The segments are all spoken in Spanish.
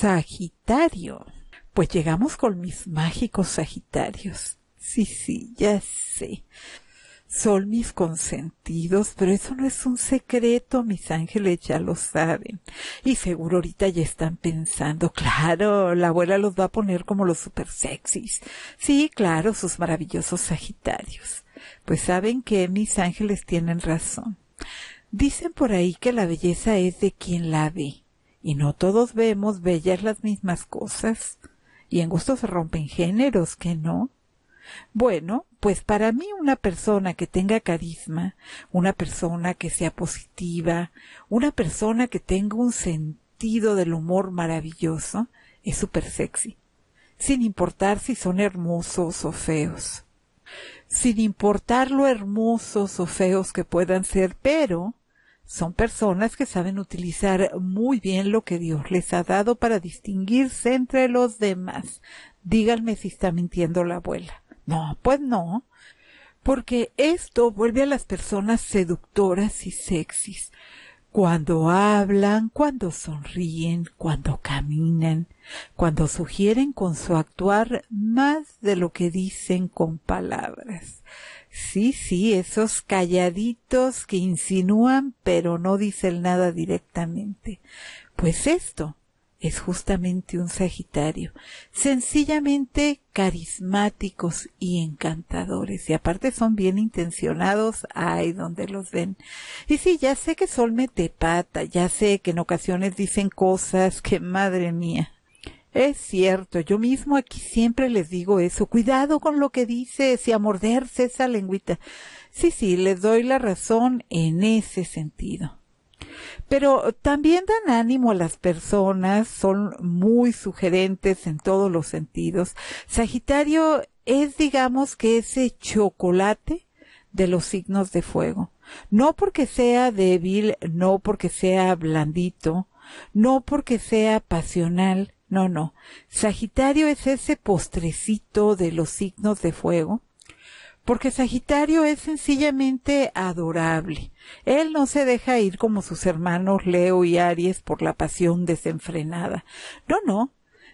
Sagitario. Pues llegamos con mis mágicos Sagitarios. Sí, sí, ya sé. Son mis consentidos, pero eso no es un secreto, mis ángeles ya lo saben. Y seguro ahorita ya están pensando, claro, la abuela los va a poner como los super sexys. Sí, claro, sus maravillosos Sagitarios. Pues saben que mis ángeles tienen razón. Dicen por ahí que la belleza es de quien la ve y no todos vemos bellas las mismas cosas, y en gusto se rompen géneros, que no. Bueno, pues para mí una persona que tenga carisma, una persona que sea positiva, una persona que tenga un sentido del humor maravilloso, es súper sexy, sin importar si son hermosos o feos, sin importar lo hermosos o feos que puedan ser, pero son personas que saben utilizar muy bien lo que Dios les ha dado para distinguirse entre los demás. Díganme si está mintiendo la abuela. No, pues no. Porque esto vuelve a las personas seductoras y sexys. Cuando hablan, cuando sonríen, cuando caminan, cuando sugieren con su actuar más de lo que dicen con palabras. Sí, sí, esos calladitos que insinúan pero no dicen nada directamente. Pues esto es justamente un Sagitario, sencillamente carismáticos y encantadores, y aparte son bien intencionados, ay, donde los ven. Y sí, ya sé que Sol mete pata, ya sé que en ocasiones dicen cosas que madre mía, es cierto, yo mismo aquí siempre les digo eso. Cuidado con lo que dices y a morderse esa lengüita. Sí, sí, les doy la razón en ese sentido. Pero también dan ánimo a las personas, son muy sugerentes en todos los sentidos. Sagitario es, digamos, que ese chocolate de los signos de fuego. No porque sea débil, no porque sea blandito, no porque sea pasional, no, no. Sagitario es ese postrecito de los signos de fuego, porque Sagitario es sencillamente adorable. Él no se deja ir como sus hermanos Leo y Aries por la pasión desenfrenada. No, no.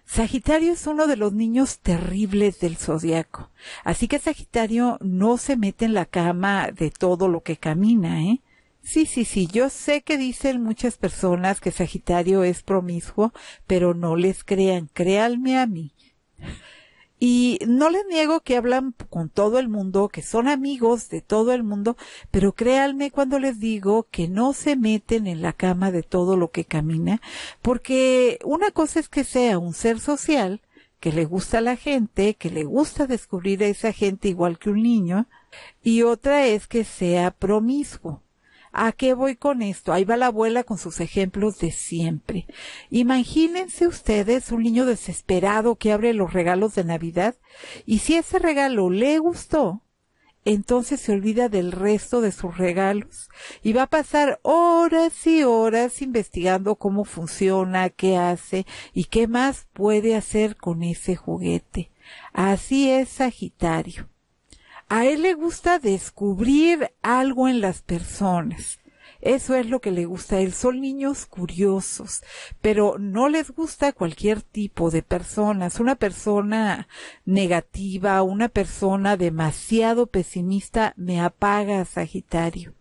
Sagitario es uno de los niños terribles del zodiaco. Así que Sagitario no se mete en la cama de todo lo que camina, ¿eh? Sí, sí, sí. Yo sé que dicen muchas personas que Sagitario es promiscuo, pero no les crean. Créanme a mí. Y no les niego que hablan con todo el mundo, que son amigos de todo el mundo, pero créanme cuando les digo que no se meten en la cama de todo lo que camina, porque una cosa es que sea un ser social, que le gusta a la gente, que le gusta descubrir a esa gente igual que un niño, y otra es que sea promiscuo. ¿A qué voy con esto? Ahí va la abuela con sus ejemplos de siempre. Imagínense ustedes un niño desesperado que abre los regalos de Navidad y si ese regalo le gustó, entonces se olvida del resto de sus regalos y va a pasar horas y horas investigando cómo funciona, qué hace y qué más puede hacer con ese juguete. Así es Sagitario. A él le gusta descubrir algo en las personas. Eso es lo que le gusta a él. Son niños curiosos, pero no les gusta cualquier tipo de personas. Una persona negativa, una persona demasiado pesimista me apaga, Sagitario.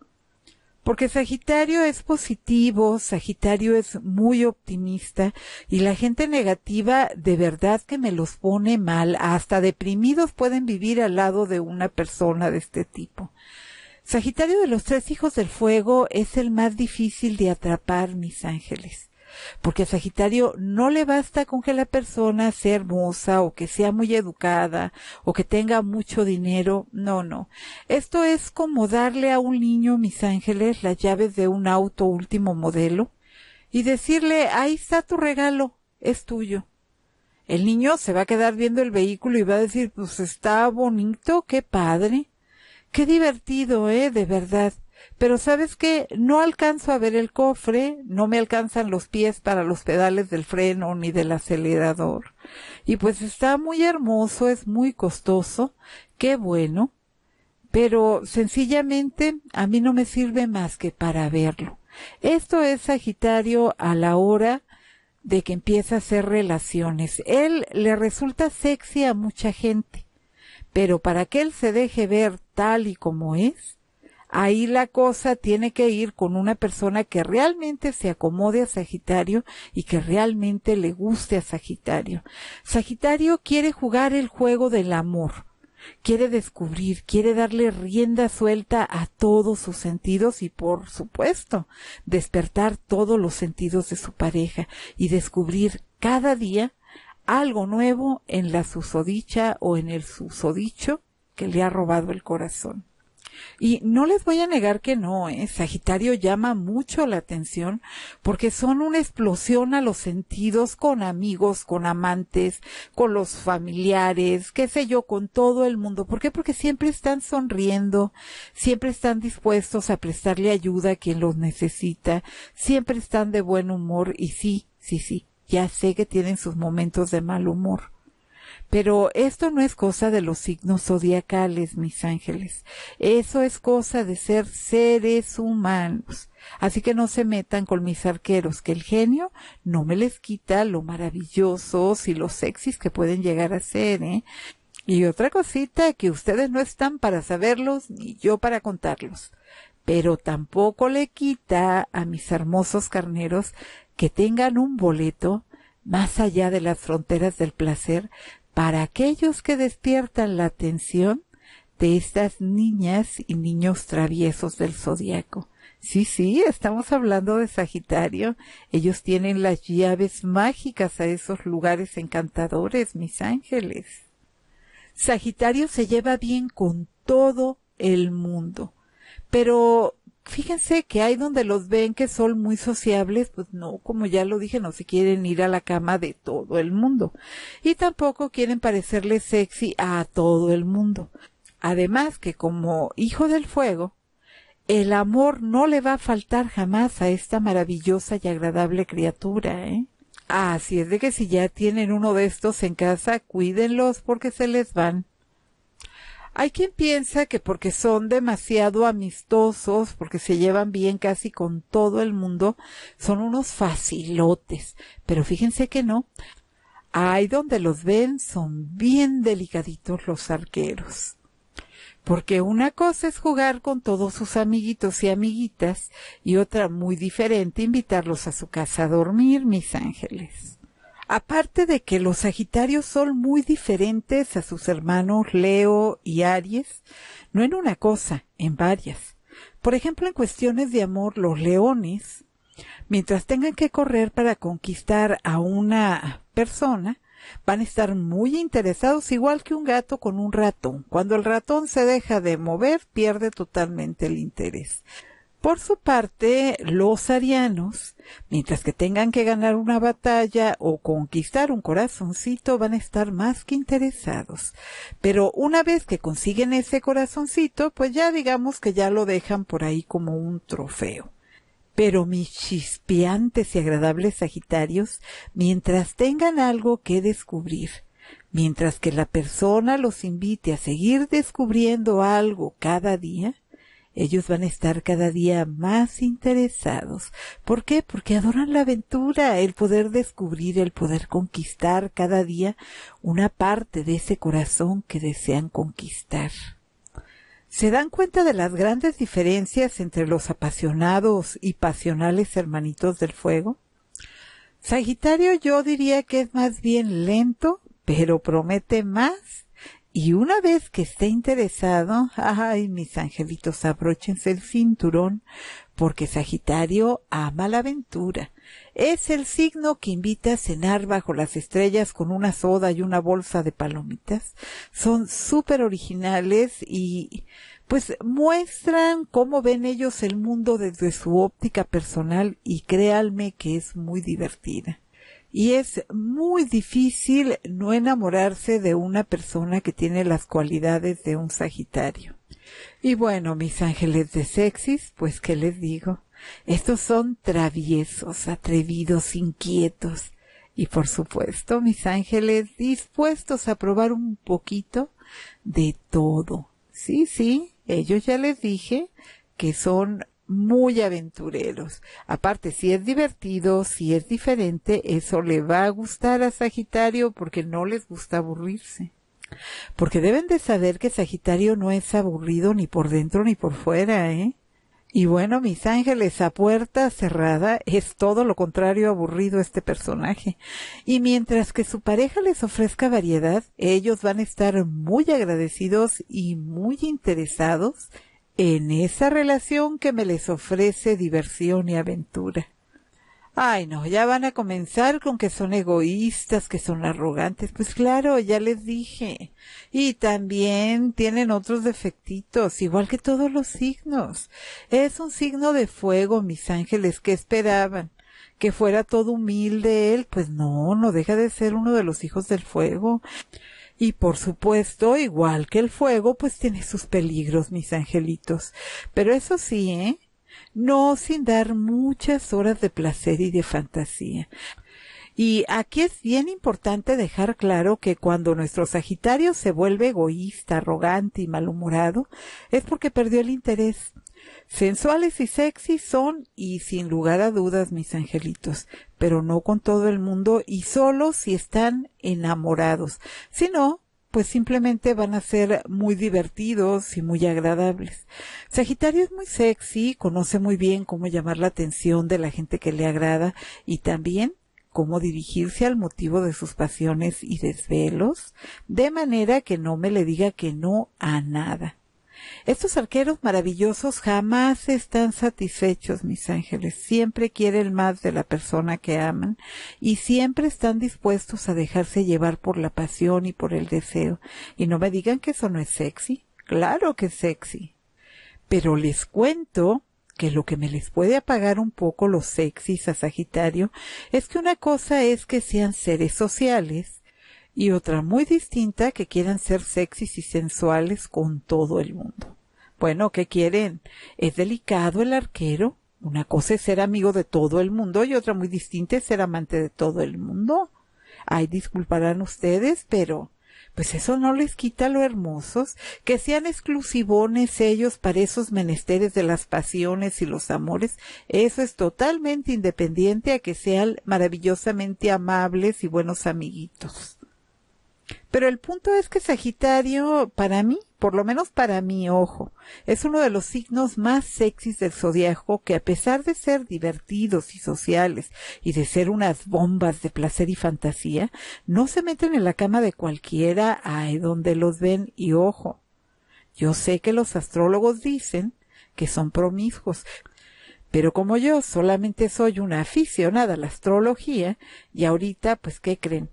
Porque Sagitario es positivo, Sagitario es muy optimista y la gente negativa de verdad que me los pone mal. Hasta deprimidos pueden vivir al lado de una persona de este tipo. Sagitario de los tres hijos del fuego es el más difícil de atrapar, mis ángeles. Porque a Sagitario no le basta con que la persona sea hermosa o que sea muy educada o que tenga mucho dinero. No, no. Esto es como darle a un niño, mis ángeles, las llaves de un auto último modelo y decirle, ahí está tu regalo, es tuyo. El niño se va a quedar viendo el vehículo y va a decir, pues está bonito, qué padre. Qué divertido, eh, de verdad pero sabes que no alcanzo a ver el cofre, no me alcanzan los pies para los pedales del freno ni del acelerador. Y pues está muy hermoso, es muy costoso, qué bueno, pero sencillamente a mí no me sirve más que para verlo. Esto es Sagitario a la hora de que empieza a hacer relaciones. Él le resulta sexy a mucha gente, pero para que él se deje ver tal y como es, Ahí la cosa tiene que ir con una persona que realmente se acomode a Sagitario y que realmente le guste a Sagitario. Sagitario quiere jugar el juego del amor quiere descubrir, quiere darle rienda suelta a todos sus sentidos y por supuesto despertar todos los sentidos de su pareja y descubrir cada día algo nuevo en la susodicha o en el susodicho que le ha robado el corazón. Y no les voy a negar que no, ¿eh? Sagitario llama mucho la atención porque son una explosión a los sentidos con amigos, con amantes, con los familiares, qué sé yo, con todo el mundo. ¿Por qué? Porque siempre están sonriendo, siempre están dispuestos a prestarle ayuda a quien los necesita, siempre están de buen humor y sí, sí, sí, ya sé que tienen sus momentos de mal humor, pero esto no es cosa de los signos zodiacales, mis ángeles. Eso es cosa de ser seres humanos. Así que no se metan con mis arqueros, que el genio no me les quita lo maravillosos y los sexys que pueden llegar a ser, ¿eh? Y otra cosita que ustedes no están para saberlos ni yo para contarlos. Pero tampoco le quita a mis hermosos carneros que tengan un boleto más allá de las fronteras del placer para aquellos que despiertan la atención de estas niñas y niños traviesos del zodiaco. Sí, sí, estamos hablando de Sagitario. Ellos tienen las llaves mágicas a esos lugares encantadores, mis ángeles. Sagitario se lleva bien con todo el mundo, pero fíjense que hay donde los ven que son muy sociables, pues no, como ya lo dije, no se quieren ir a la cama de todo el mundo. Y tampoco quieren parecerle sexy a todo el mundo. Además que como hijo del fuego, el amor no le va a faltar jamás a esta maravillosa y agradable criatura, ¿eh? Así es de que si ya tienen uno de estos en casa, cuídenlos porque se les van. Hay quien piensa que porque son demasiado amistosos, porque se llevan bien casi con todo el mundo, son unos facilotes. Pero fíjense que no. Ahí donde los ven son bien delicaditos los arqueros. Porque una cosa es jugar con todos sus amiguitos y amiguitas y otra muy diferente invitarlos a su casa a dormir, mis ángeles. Aparte de que los Sagitarios son muy diferentes a sus hermanos Leo y Aries, no en una cosa, en varias. Por ejemplo, en cuestiones de amor, los leones, mientras tengan que correr para conquistar a una persona, van a estar muy interesados, igual que un gato con un ratón. Cuando el ratón se deja de mover, pierde totalmente el interés. Por su parte, los arianos, mientras que tengan que ganar una batalla o conquistar un corazoncito, van a estar más que interesados. Pero una vez que consiguen ese corazoncito, pues ya digamos que ya lo dejan por ahí como un trofeo. Pero mis chispeantes y agradables Sagitarios, mientras tengan algo que descubrir, mientras que la persona los invite a seguir descubriendo algo cada día, ellos van a estar cada día más interesados. ¿Por qué? Porque adoran la aventura, el poder descubrir, el poder conquistar cada día una parte de ese corazón que desean conquistar. ¿Se dan cuenta de las grandes diferencias entre los apasionados y pasionales hermanitos del fuego? Sagitario yo diría que es más bien lento, pero promete más y una vez que esté interesado, ay, mis angelitos, abróchense el cinturón, porque Sagitario ama la aventura. Es el signo que invita a cenar bajo las estrellas con una soda y una bolsa de palomitas. Son súper originales y pues muestran cómo ven ellos el mundo desde su óptica personal y créanme que es muy divertida y es muy difícil no enamorarse de una persona que tiene las cualidades de un Sagitario. Y bueno, mis ángeles de sexis, pues qué les digo. Estos son traviesos, atrevidos, inquietos y por supuesto mis ángeles dispuestos a probar un poquito de todo. Sí, sí, ellos ya les dije que son muy aventureros. Aparte, si es divertido, si es diferente, eso le va a gustar a Sagitario porque no les gusta aburrirse. Porque deben de saber que Sagitario no es aburrido ni por dentro ni por fuera, ¿eh? Y bueno, mis ángeles, a puerta cerrada es todo lo contrario aburrido este personaje. Y mientras que su pareja les ofrezca variedad, ellos van a estar muy agradecidos y muy interesados en esa relación que me les ofrece diversión y aventura. Ay, no, ya van a comenzar con que son egoístas, que son arrogantes. Pues claro, ya les dije. Y también tienen otros defectitos, igual que todos los signos. Es un signo de fuego, mis ángeles, que esperaban? ¿Que fuera todo humilde él? Pues no, no deja de ser uno de los hijos del fuego. Y por supuesto, igual que el fuego, pues tiene sus peligros, mis angelitos. Pero eso sí, ¿eh? No sin dar muchas horas de placer y de fantasía. Y aquí es bien importante dejar claro que cuando nuestro Sagitario se vuelve egoísta, arrogante y malhumorado, es porque perdió el interés Sensuales y sexy son y sin lugar a dudas mis angelitos, pero no con todo el mundo y solo si están enamorados. Si no, pues simplemente van a ser muy divertidos y muy agradables. Sagitario es muy sexy, conoce muy bien cómo llamar la atención de la gente que le agrada y también cómo dirigirse al motivo de sus pasiones y desvelos, de manera que no me le diga que no a nada. Estos arqueros maravillosos jamás están satisfechos, mis ángeles. Siempre quieren más de la persona que aman y siempre están dispuestos a dejarse llevar por la pasión y por el deseo. Y no me digan que eso no es sexy. Claro que es sexy. Pero les cuento que lo que me les puede apagar un poco los sexys a Sagitario es que una cosa es que sean seres sociales y otra muy distinta que quieran ser sexys y sensuales con todo el mundo. Bueno, ¿qué quieren? ¿Es delicado el arquero? Una cosa es ser amigo de todo el mundo y otra muy distinta es ser amante de todo el mundo. Ay, disculparán ustedes, pero pues eso no les quita lo hermosos, que sean exclusivones ellos para esos menesteres de las pasiones y los amores, eso es totalmente independiente a que sean maravillosamente amables y buenos amiguitos. Pero el punto es que Sagitario, para mí, por lo menos para mi ojo, es uno de los signos más sexys del zodiaco que a pesar de ser divertidos y sociales y de ser unas bombas de placer y fantasía, no se meten en la cama de cualquiera ahí donde los ven y ojo. Yo sé que los astrólogos dicen que son promiscuos, pero como yo solamente soy una aficionada a la astrología y ahorita pues ¿qué creen?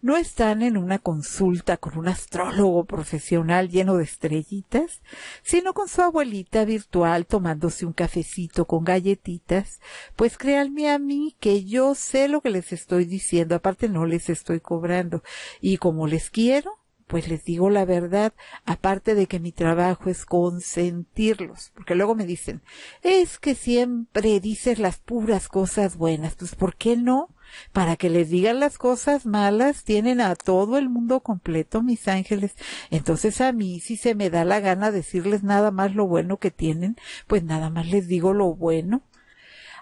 no están en una consulta con un astrólogo profesional lleno de estrellitas, sino con su abuelita virtual tomándose un cafecito con galletitas, pues créanme a mí que yo sé lo que les estoy diciendo, aparte no les estoy cobrando, y como les quiero, pues les digo la verdad, aparte de que mi trabajo es consentirlos, porque luego me dicen, es que siempre dices las puras cosas buenas, pues ¿por qué no? Para que les digan las cosas malas, tienen a todo el mundo completo, mis ángeles. Entonces a mí, si se me da la gana decirles nada más lo bueno que tienen, pues nada más les digo lo bueno.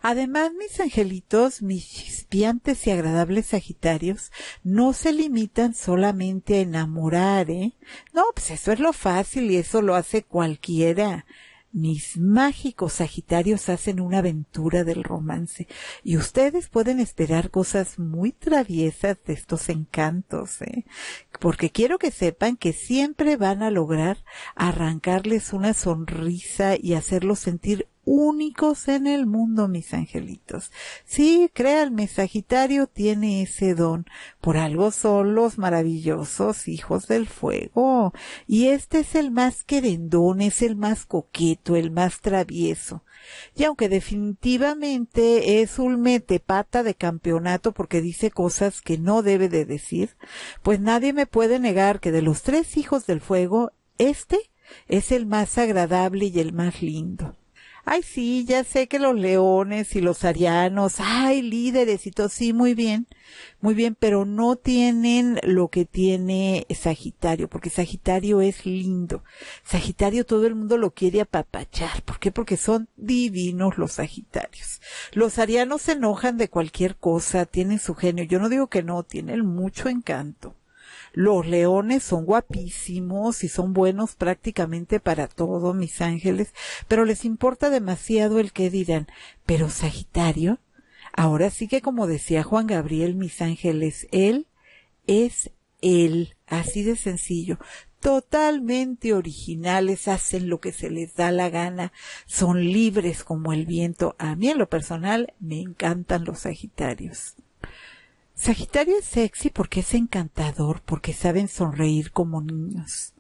Además, mis angelitos, mis chispiantes y agradables Sagitarios, no se limitan solamente a enamorar, ¿eh? No, pues eso es lo fácil y eso lo hace cualquiera mis mágicos Sagitarios hacen una aventura del romance y ustedes pueden esperar cosas muy traviesas de estos encantos, ¿eh? porque quiero que sepan que siempre van a lograr arrancarles una sonrisa y hacerlos sentir únicos en el mundo, mis angelitos. Sí, créanme, Sagitario tiene ese don. Por algo son los maravillosos hijos del fuego. Y este es el más querendón, es el más coqueto, el más travieso. Y aunque definitivamente es un metepata de campeonato porque dice cosas que no debe de decir, pues nadie me puede negar que de los tres hijos del fuego, este es el más agradable y el más lindo ay sí, ya sé que los leones y los arianos, ay líderes y todo, sí, muy bien, muy bien, pero no tienen lo que tiene Sagitario, porque Sagitario es lindo. Sagitario todo el mundo lo quiere apapachar. ¿Por qué? Porque son divinos los Sagitarios. Los arianos se enojan de cualquier cosa, tienen su genio. Yo no digo que no, tienen mucho encanto. Los leones son guapísimos y son buenos prácticamente para todo, mis ángeles, pero les importa demasiado el que dirán. Pero Sagitario, ahora sí que como decía Juan Gabriel, mis ángeles, él es él, así de sencillo totalmente originales, hacen lo que se les da la gana, son libres como el viento. A mí en lo personal me encantan los Sagitarios. Sagitario es sexy porque es encantador, porque saben sonreír como niños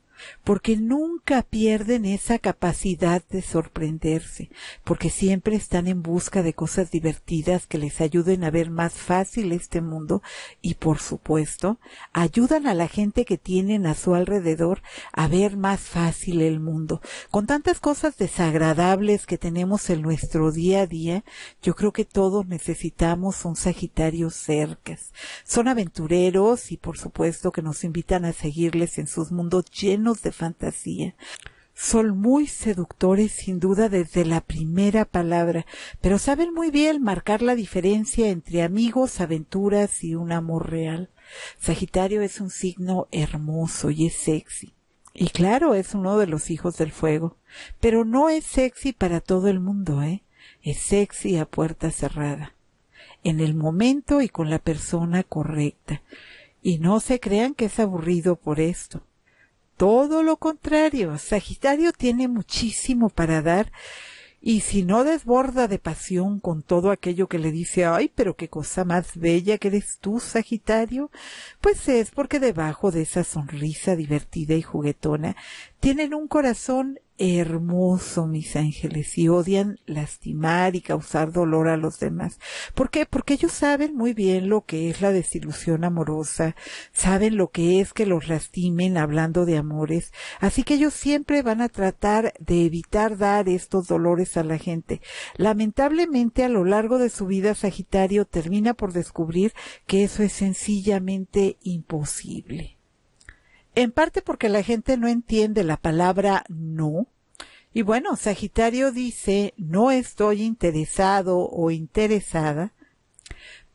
porque nunca pierden esa capacidad de sorprenderse, porque siempre están en busca de cosas divertidas que les ayuden a ver más fácil este mundo y por supuesto ayudan a la gente que tienen a su alrededor a ver más fácil el mundo. Con tantas cosas desagradables que tenemos en nuestro día a día, yo creo que todos necesitamos un Sagitario cerca, Son aventureros y por supuesto que nos invitan a seguirles en sus mundos llenos de fantasía. Son muy seductores sin duda desde la primera palabra, pero saben muy bien marcar la diferencia entre amigos, aventuras y un amor real. Sagitario es un signo hermoso y es sexy. Y claro, es uno de los hijos del fuego, pero no es sexy para todo el mundo, ¿eh? Es sexy a puerta cerrada, en el momento y con la persona correcta. Y no se crean que es aburrido por esto todo lo contrario, Sagitario tiene muchísimo para dar y si no desborda de pasión con todo aquello que le dice, ay, pero qué cosa más bella que eres tú, Sagitario, pues es porque debajo de esa sonrisa divertida y juguetona tienen un corazón hermoso, mis ángeles, y odian lastimar y causar dolor a los demás. ¿Por qué? Porque ellos saben muy bien lo que es la desilusión amorosa, saben lo que es que los lastimen hablando de amores, así que ellos siempre van a tratar de evitar dar estos dolores a la gente. Lamentablemente, a lo largo de su vida, Sagitario termina por descubrir que eso es sencillamente imposible en parte porque la gente no entiende la palabra no. Y bueno, Sagitario dice, no estoy interesado o interesada,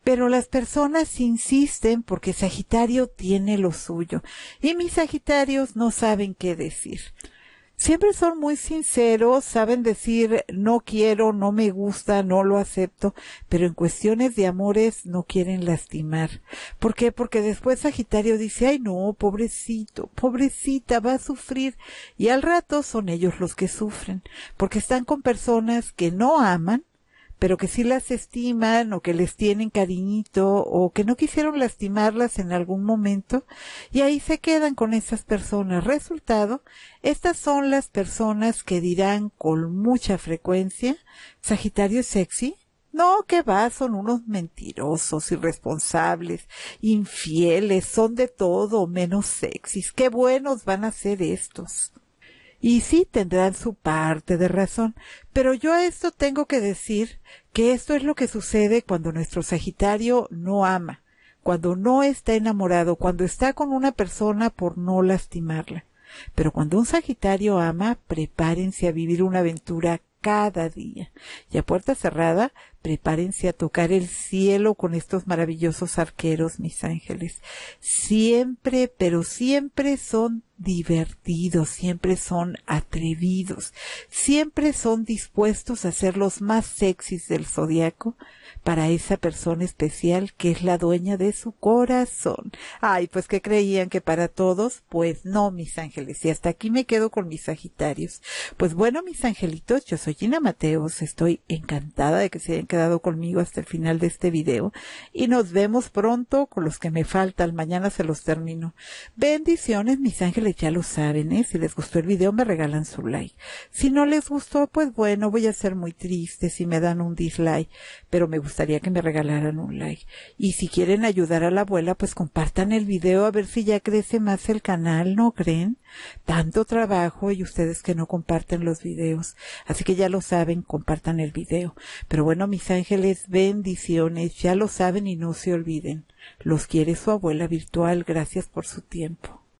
pero las personas insisten porque Sagitario tiene lo suyo y mis Sagitarios no saben qué decir siempre son muy sinceros, saben decir no quiero, no me gusta, no lo acepto, pero en cuestiones de amores no quieren lastimar. ¿Por qué? Porque después Sagitario dice, ay no, pobrecito, pobrecita, va a sufrir. Y al rato son ellos los que sufren, porque están con personas que no aman, pero que sí las estiman o que les tienen cariñito o que no quisieron lastimarlas en algún momento y ahí se quedan con esas personas. Resultado, estas son las personas que dirán con mucha frecuencia, Sagitario sexy, no, que va, son unos mentirosos, irresponsables, infieles, son de todo menos sexys. Qué buenos van a ser estos. Y sí tendrán su parte de razón, pero yo a esto tengo que decir que esto es lo que sucede cuando nuestro Sagitario no ama, cuando no está enamorado, cuando está con una persona por no lastimarla. Pero cuando un Sagitario ama, prepárense a vivir una aventura cada día. Y a puerta cerrada, prepárense a tocar el cielo con estos maravillosos arqueros, mis ángeles. Siempre, pero siempre son divertidos, siempre son atrevidos, siempre son dispuestos a ser los más sexys del zodiaco para esa persona especial que es la dueña de su corazón. Ay, pues que creían que para todos, pues no, mis ángeles, y hasta aquí me quedo con mis sagitarios. Pues bueno, mis angelitos, yo soy Gina Mateos, estoy encantada de que se hayan dado conmigo hasta el final de este video y nos vemos pronto con los que me faltan. Mañana se los termino. Bendiciones, mis ángeles ya lo saben, ¿eh? Si les gustó el video me regalan su like. Si no les gustó, pues bueno, voy a ser muy triste si me dan un dislike, pero me gustaría que me regalaran un like. Y si quieren ayudar a la abuela, pues compartan el video a ver si ya crece más el canal, ¿no creen? tanto trabajo y ustedes que no comparten los videos. Así que ya lo saben, compartan el video. Pero bueno, mis ángeles, bendiciones, ya lo saben y no se olviden. Los quiere su abuela virtual, gracias por su tiempo.